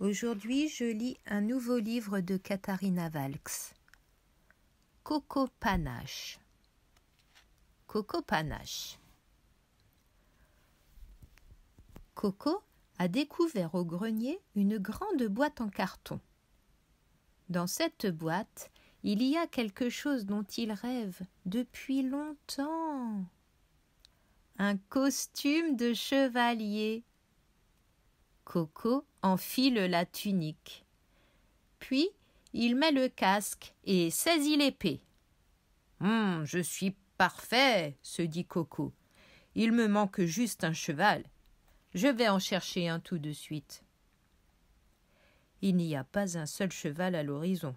Aujourd'hui, je lis un nouveau livre de Katharina Valks. Coco Panache. Coco Panache. Coco a découvert au grenier une grande boîte en carton. Dans cette boîte, il y a quelque chose dont il rêve depuis longtemps. Un costume de chevalier. Coco enfile la tunique. Puis il met le casque et saisit l'épée. Hum, je suis parfait, se dit Coco. Il me manque juste un cheval. Je vais en chercher un tout de suite. Il n'y a pas un seul cheval à l'horizon.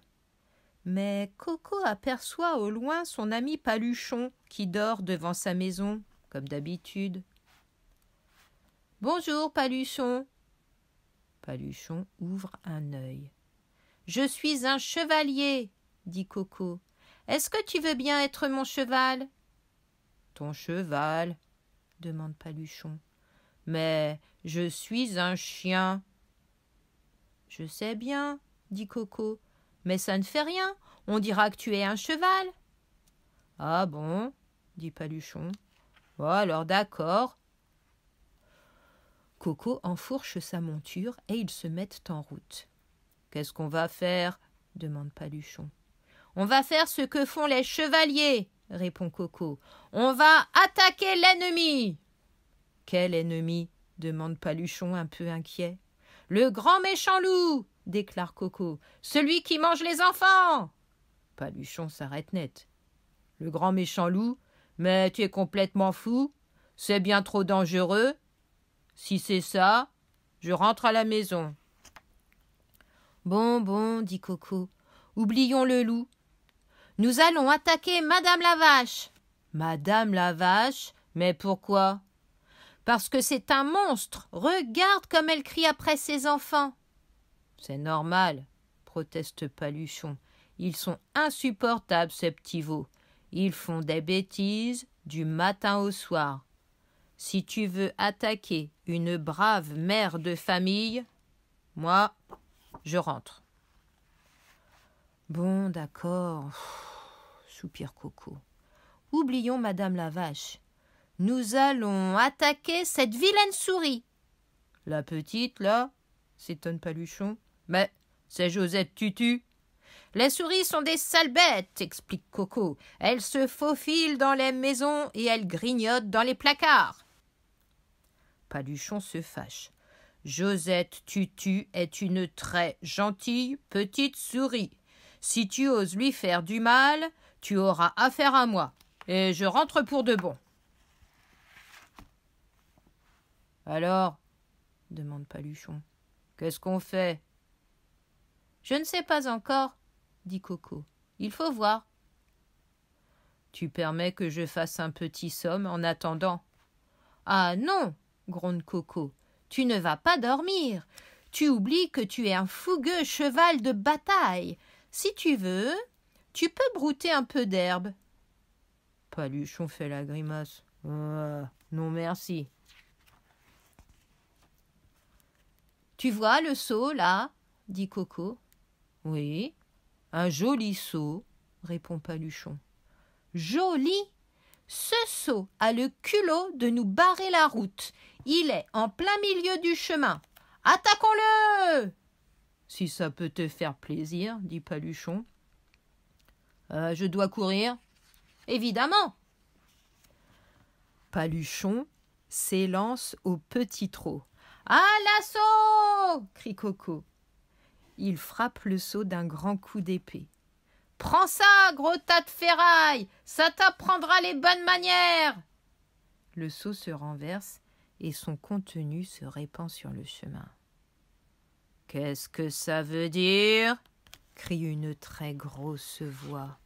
Mais Coco aperçoit au loin son ami Paluchon qui dort devant sa maison, comme d'habitude. Bonjour, Paluchon, Paluchon ouvre un œil. Je suis un chevalier, dit Coco. Est-ce que tu veux bien être mon cheval Ton cheval demande Paluchon. Mais je suis un chien. Je sais bien, dit Coco, mais ça ne fait rien. On dira que tu es un cheval. Ah bon dit Paluchon. alors d'accord, Coco enfourche sa monture et ils se mettent en route. Qu'est-ce qu'on va faire demande Paluchon. On va faire ce que font les chevaliers, répond Coco. On va attaquer l'ennemi. Quel ennemi demande Paluchon un peu inquiet. Le grand méchant loup déclare Coco. Celui qui mange les enfants. Paluchon s'arrête net. Le grand méchant loup Mais tu es complètement fou. C'est bien trop dangereux. Si c'est ça, je rentre à la maison. Bon, bon, dit Coco, oublions le loup. Nous allons attaquer Madame la Vache. Madame la Vache Mais pourquoi Parce que c'est un monstre. Regarde comme elle crie après ses enfants. C'est normal, proteste Paluchon. Ils sont insupportables, ces petits veaux. Ils font des bêtises du matin au soir. Si tu veux attaquer une brave mère de famille, moi, je rentre. Bon, d'accord, soupire Coco. Oublions Madame la Vache. Nous allons attaquer cette vilaine souris. La petite, là s'étonne Paluchon. Mais c'est Josette Tutu. Les souris sont des sales bêtes, explique Coco. Elles se faufilent dans les maisons et elles grignotent dans les placards. Paluchon se fâche. Josette Tutu est une très gentille petite souris. Si tu oses lui faire du mal, tu auras affaire à moi, et je rentre pour de bon. Alors demande Paluchon. Qu'est-ce qu'on fait Je ne sais pas encore, dit Coco. Il faut voir. Tu permets que je fasse un petit somme en attendant. Ah non gronde Coco. Tu ne vas pas dormir. Tu oublies que tu es un fougueux cheval de bataille. Si tu veux, tu peux brouter un peu d'herbe. Paluchon fait la grimace. Ah, non merci. Tu vois le seau là dit Coco. Oui, un joli seau, répond Paluchon. Joli Ce seau a le culot de nous barrer la route. Il est en plein milieu du chemin. Attaquons-le Si ça peut te faire plaisir, dit Paluchon. Euh, je dois courir Évidemment Paluchon s'élance au petit trot. À l'assaut crie Coco. Il frappe le seau d'un grand coup d'épée. Prends ça, gros tas de ferraille Ça t'apprendra les bonnes manières Le seau se renverse et son contenu se répand sur le chemin. Qu'est-ce que ça veut dire crie une très grosse voix.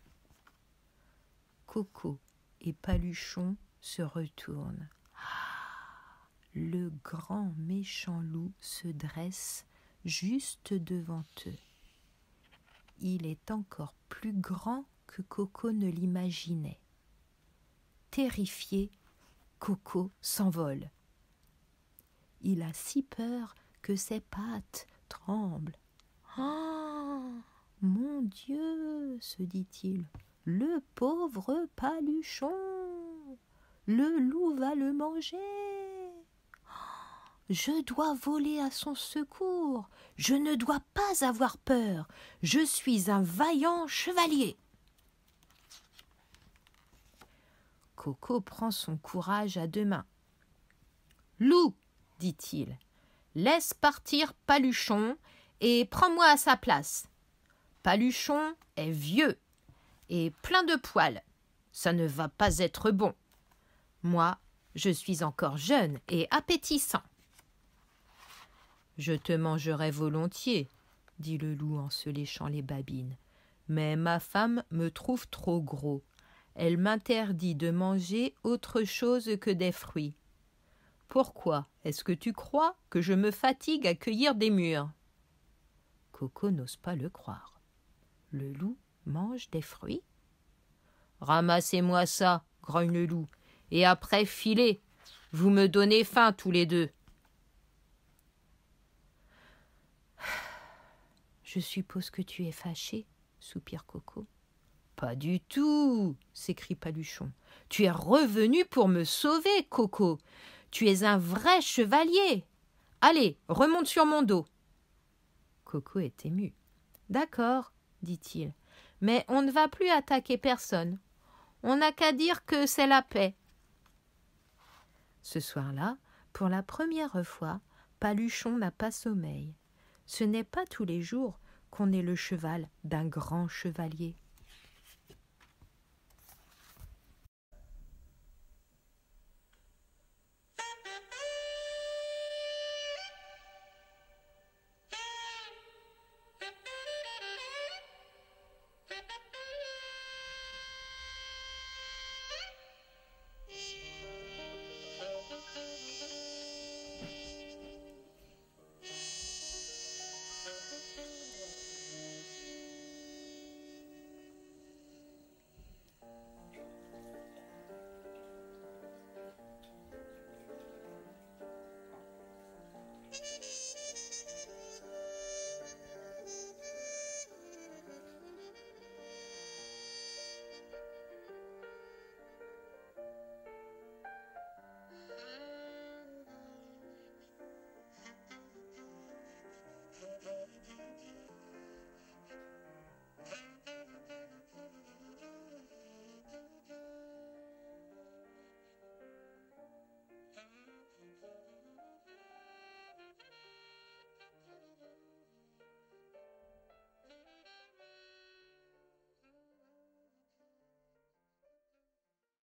Coco et Paluchon se retournent. Le grand méchant loup se dresse juste devant eux. Il est encore plus grand que Coco ne l'imaginait. Terrifié, Coco s'envole. Il a si peur que ses pattes tremblent. Ah mon Dieu se dit-il, le pauvre paluchon Le loup va le manger je dois voler à son secours. Je ne dois pas avoir peur. Je suis un vaillant chevalier. Coco prend son courage à deux mains. Loup, dit-il. Laisse partir Paluchon et prends-moi à sa place. Paluchon est vieux et plein de poils. Ça ne va pas être bon. Moi, je suis encore jeune et appétissant. Je te mangerai volontiers, dit le loup en se léchant les babines. Mais ma femme me trouve trop gros. Elle m'interdit de manger autre chose que des fruits. Pourquoi est-ce que tu crois que je me fatigue à cueillir des murs Coco n'ose pas le croire. Le loup mange des fruits Ramassez-moi ça, grogne le loup, et après filez. Vous me donnez faim tous les deux. Je suppose que tu es fâché, soupire Coco. Pas du tout, s'écrie Paluchon. Tu es revenu pour me sauver, Coco. Tu es un vrai chevalier. Allez, remonte sur mon dos. Coco est ému. D'accord, dit-il, mais on ne va plus attaquer personne. On n'a qu'à dire que c'est la paix. Ce soir-là, pour la première fois, Paluchon n'a pas sommeil. Ce n'est pas tous les jours qu'on est le cheval d'un grand chevalier.